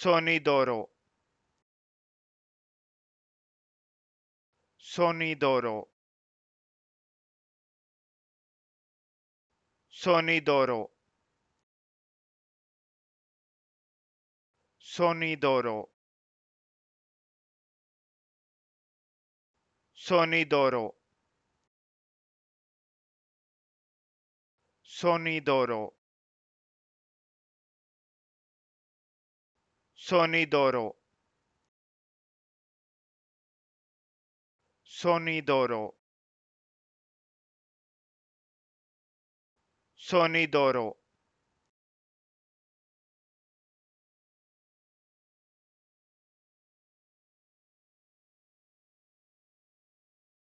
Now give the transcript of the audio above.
sonidoro sonidoro sonidoro sonidoro sonidoro sonidoro sonidoro sonidoro sonidoro